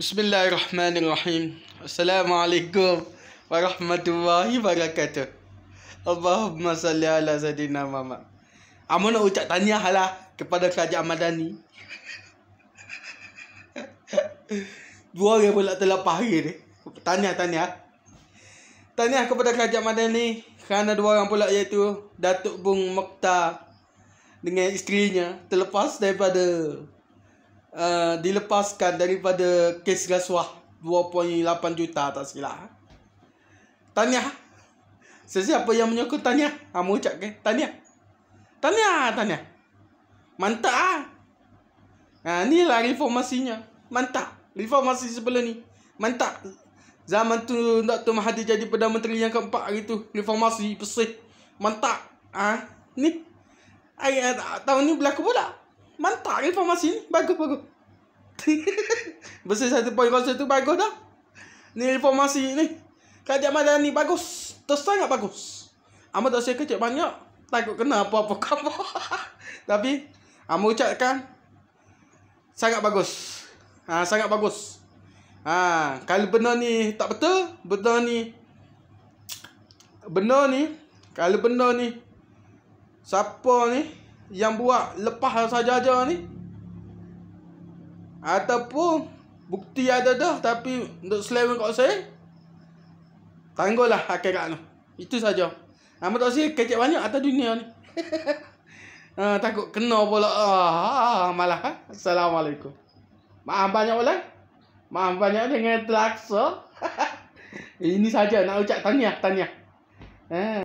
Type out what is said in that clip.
Bismillahirrahmanirrahim. Assalamualaikum warahmatullahi wabarakatuh. Allahumma salli ala sayyidina Muhammad. Amun ah, nak ucap tahniahlah kepada kerajaan Madani. Dua hari pula terlepas hari ni. Tahniah, tahniah. Tahniah kepada kerajaan Madani kerana dua orang pula iaitu Datuk Bung Mokhtar dengan isterinya terlepas daripada uh, dilepaskan daripada kes rasuah 2.8 juta tak silap. Ha? Tanya. Sesiapa yang menyokong tanya. Ha, mau ucapkan. Tanya. Tanya, tanya. Mantap ah. Ha, ha ni lah reformasinya. Mantap. Reformasi sebelum ni. Mantap. Zaman tu Dr. Mahathir jadi Perdana Menteri yang keempat hari tu. Reformasi pesih. Mantap. ha, ni. Ayat eh, tahun ni berlaku pula. Mantap ke formasi ni? Bagus, bagus. Besar satu poin kosong tu bagus dah. Ni informasi ni. Kajak malam ni bagus. terus sangat bagus. Amat tak saya kecil banyak. Takut kena apa-apa kamu. Tapi, Amat ucapkan. Sangat bagus. Ha, sangat bagus. Ha, kalau benar ni tak betul. Benar ni. Benar ni. Kalau benar ni. Siapa ni yang buat lepas saja-saja ni ataupun bukti ada dah tapi untuk selewen kat saya tanggul lah akhirat tu itu saja amat tak sih kecek banyak atas dunia ni uh, takut kena pula ah, malah Assalamualaikum maaf banyak pula maaf banyak dengan terlaksa ini saja nak ucap tanya tanya eh. Ah.